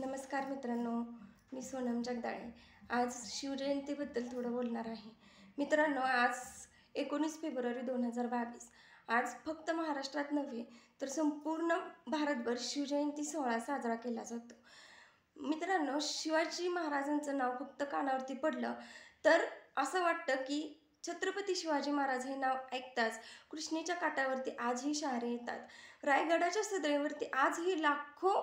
नमस्कार मित्रांनो मी सोनम जगदाळे आज शिवजयंतीबद्दल थोडं बोलणार आहे मित्रांनो आज एकोणीस फेब्रुवारी दोन हजार बावीस आज फक्त महाराष्ट्रात नव्हे तर संपूर्ण भारतभर शिवजयंती सोहळा साजरा केला जातो मित्रांनो शिवाजी महाराजांचं नाव फक्त कानावरती पडलं तर असं वाटतं की छत्रपती शिवाजी महाराज हे नाव ऐकताच कृष्णेच्या काटावरती आजही शहरे येतात रायगडाच्या सदरेवरती आजही लाखो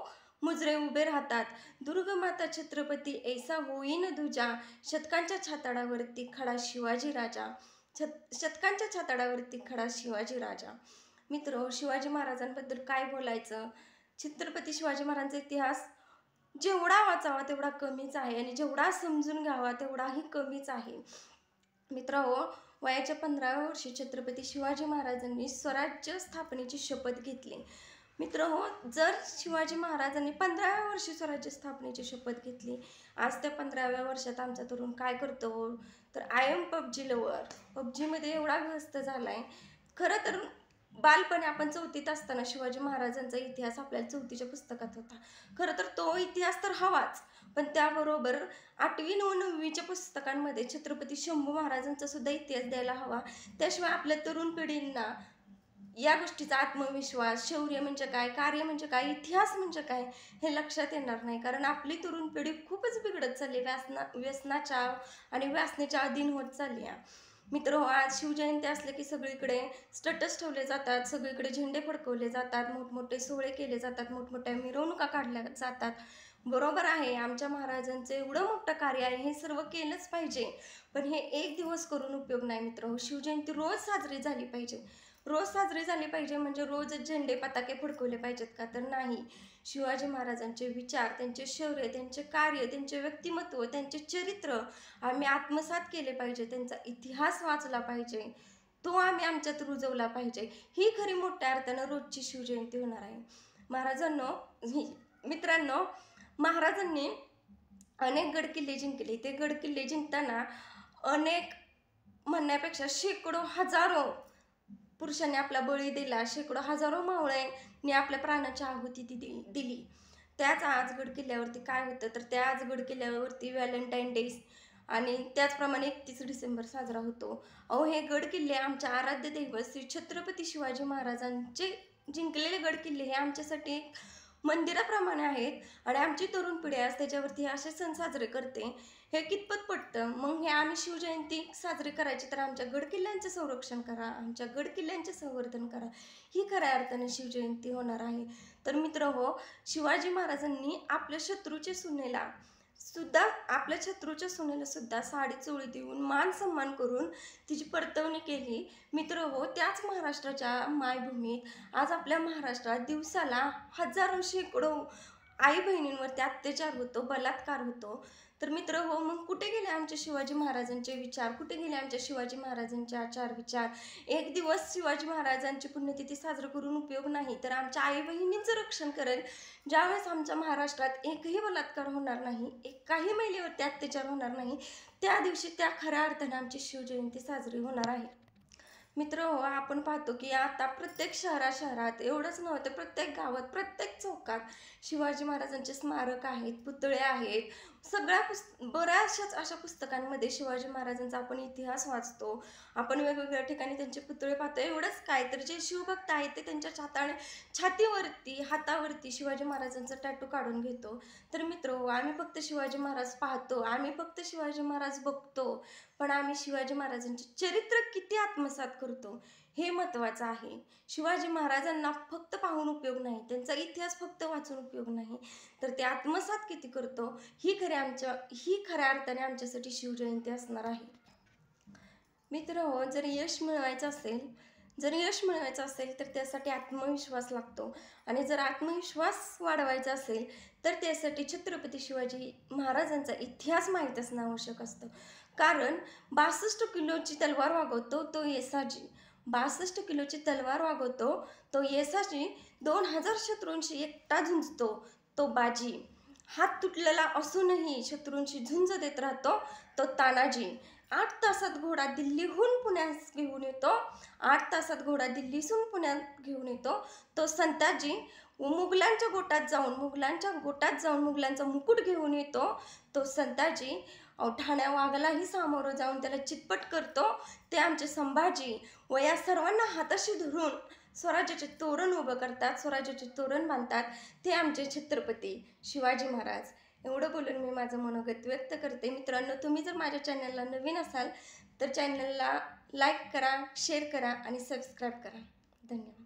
मुजरे उभे राहतात दुर्गमाता छत्रपती ऐसा होईन दुजा शतकांच्या छाताडावरती खडा शिवाजी राजा छत शतकांच्या छाताडावरती खडा शिवाजी राजा मित्र शिवाजी महाराजांबद्दल काय बोलायचं छत्रपती शिवाजी महाराजांचा इतिहास जेवढा वाचावा तेवढा कमीच आहे आणि जेवढा समजून घ्यावा तेवढाही कमीच आहे मित्र हो वयाच्या पंधराव्या वर्षी छत्रपती शिवाजी महाराजांनी स्वराज्य स्थापनेची शपथ घेतली मित्र हो जर शिवाजी महाराजांनी पंधराव्या वर्षी स्वराज्य स्थापनेची शपथ घेतली आज त्या पंधराव्या वर्षात आमचा तरुण काय करतो तर आय एम पबजी लवर पबजीमध्ये एवढा व्यस्त झाला आहे खरं तर बालपणी आपण चौथीत असताना शिवाजी महाराजांचा इतिहास आपल्या चौथीच्या पुस्तकात होता खरं तर तो इतिहास तर हवाच पण त्याबरोबर आठवी नऊ नववीच्या पुस्तकांमध्ये छत्रपती शंभू महाराजांचा सुद्धा इतिहास द्यायला हवा त्याशिवाय आपल्या तरुण पिढींना या गोष्टीचा आत्मविश्वास शौर्य म्हणजे काय कार्य म्हणजे काय इतिहास म्हणजे काय हे लक्षात येणार नाही कारण आपली तरुण पिढी खूपच बिघडत चालली व्यासना व्यसनाच्या आणि व्यासनेच्या अधीन होत चालली आहे मित्र हो, आज शिवजयंती असले की सगळीकडे स्टटस ठेवले जातात सगळीकडे झेंडे फडकवले जातात मोठमोठे सोहळे केले जातात मोठमोठ्या मिरवणुका काढल्या जातात बरोबर आहे आमच्या महाराजांचे एवढं मोठं कार्य आहे हे सर्व केलंच पाहिजे पण हे एक दिवस करून उपयोग नाही मित्र हो, शिवजयंती रोज साजरी झाली पाहिजे रोज साजरी झाली पाहिजे म्हणजे रोज झेंडे पताके फडकवले पाहिजेत का तर नाही शिवाजी महाराजांचे विचार त्यांचे शौर्य त्यांचे कार्य त्यांचे व्यक्तिमत्व त्यांचे चरित्र आम्ही आत्मसात केले पाहिजे त्यांचा इतिहास वाचला पाहिजे तो आम्ही आमच्यात रुजवला पाहिजे ही खरी मोठ्या अर्थानं रोजची शिवजयंती होणार आहे महाराजांनो मित्रांनो महाराजांनी अनेक गड किल्ले जिंकले ते गड किल्ले जिंकताना अनेक म्हणण्यापेक्षा शेकडो हजारो पुरुषांनी आपला बळी दिला शेकडो हजारो मावळ्यांनी आपल्या प्राणाची आहुती दिली दिली त्याच आजगड किल्ल्यावरती काय होतं तर त्या आजगड किल्ल्यावरती व्हॅलेंटाईन डेज आणि त्याचप्रमाणे एकतीस डिसेंबर साजरा होतो अहो हे गड किल्ले आमच्या आराध्य दैवत श्री छत्रपती शिवाजी महाराजांचे जिंकलेले गड किल्ले हे आमच्यासाठी एक मंदिराप्रमाणे आहेत आणि आमची तरुण पिढी आज त्याच्यावरती असे सण साजरे करते हे कितपत पटतं मग हे आम्ही शिवजयंती साजरी करायची तर आमच्या गडकिल्ल्यांचं संरक्षण करा आमच्या गडकिल्ल्यांचे संवर्धन करा ही खऱ्या अर्थाने शिवजयंती होणार आहे तर मित्र हो शिवाजी महाराजांनी आपल्या शत्रूचे सुनेला सुद्धा आपल्या शत्रूच्या सुनेला सुद्धा साडी चोळी देऊन मान सन्मान करून तिची परतवणी केली मित्र हो त्याच महाराष्ट्राच्या मायभूमीत आज आपल्या महाराष्ट्रात दिवसाला हजारो शेकडो आई बहिणींवरती अत्याचार होतो बलात्कार होतो तर मित्र हो मग कुठे गेले आमचे शिवाजी महाराजांचे विचार कुठे गेले आमच्या शिवाजी महाराजांचे आचार विचार एक दिवस शिवाजी महाराजांची पुण्यतिथी साजरं करून उपयोग नाही तर आमच्या आई बहिणींचं रक्षण करेल ज्यावेळेस आमच्या महाराष्ट्रात एकही बलात्कार होणार नाही एकाही महिलेवरती अत्याचार होणार नाही त्या दिवशी त्या खऱ्या अर्थाने आमची शिवजयंती साजरी होणार आहे मित्र हो आपण पाहतो की आता प्रत्येक शहरा शहरात एवढंच नव्हतं प्रत्येक गावात प्रत्येक चौकात शिवाजी महाराजांचे स्मारक आहेत पुतळे आहेत सगळ्या पुस्त बऱ्याचशाच अशा पुस्तकांमध्ये शिवाजी महाराजांचा आपण इतिहास वाचतो आपण वेगवेगळ्या ठिकाणी त्यांचे पुतळे पाहतो एवढंच काय तर जे शिवभक्त आहेत ते त्यांच्या छाताने छातीवरती हातावरती शिवाजी महाराजांचा टॅटू काढून घेतो तर मित्र हो, आम्ही फक्त शिवाजी महाराज पाहतो आम्ही फक्त शिवाजी महाराज बघतो पण आम्ही शिवाजी महाराजांचे चरित्र किती आत्मसात करतो हे महत्त्वाचं आहे शिवाजी महाराजांना फक्त पाहून उपयोग नाही त्यांचा इतिहास फक्त वाचून उपयोग नाही तर ते आत्मसात किती करतो ही खरे आमच्या ही खऱ्या अर्थाने आमच्यासाठी शिवजयंती असणार आहे मित्र हो जर यश मिळवायचं असेल जर यश मिळवायचं असेल तर त्यासाठी आत्मविश्वास लागतो आणि जर आत्मविश्वास वाढवायचा असेल तर त्यासाठी छत्रपती शिवाजी महाराजांचा इतिहास माहीत असणं आवश्यक असतं कारण बासष्ट किलोची तलवार वागवतो तो येसाजी बासष्ट किलोची तलवार वागवतो तो येसाजी दोन हजार शत्रूंशी एकटा झुंजतो तो बाजी हात तुटलेला असूनही शत्रूंशी झुंज देत राहतो तो तानाजी आठ तासात घोडा दिल्लीहून पुण्यास घेऊन येतो आठ तासात घोडा दिल्लीसून पुण्यात घेऊन येतो तो संताजी मुघलांच्या गोटात जाऊन मुघलांच्या गोटात जाऊन मुघलांचा मुकुट घेऊन येतो तो संताजी ठाण्या वाघालाही सामोरं जाऊन त्याला चितपट करतो ते आमचे संभाजी व या सर्वांना हाताशी धरून स्वराज्याचे तोरण उभं करतात स्वराज्याचे तोरण बांधतात ते आमचे छत्रपती शिवाजी महाराज एवढं बोलून मी माझं मनोगत व्यक्त करते मित्रांनो तुम्ही जर माझ्या चॅनलला नवीन असाल तर चॅनलला लाईक करा शेअर करा आणि सबस्क्राईब करा धन्यवाद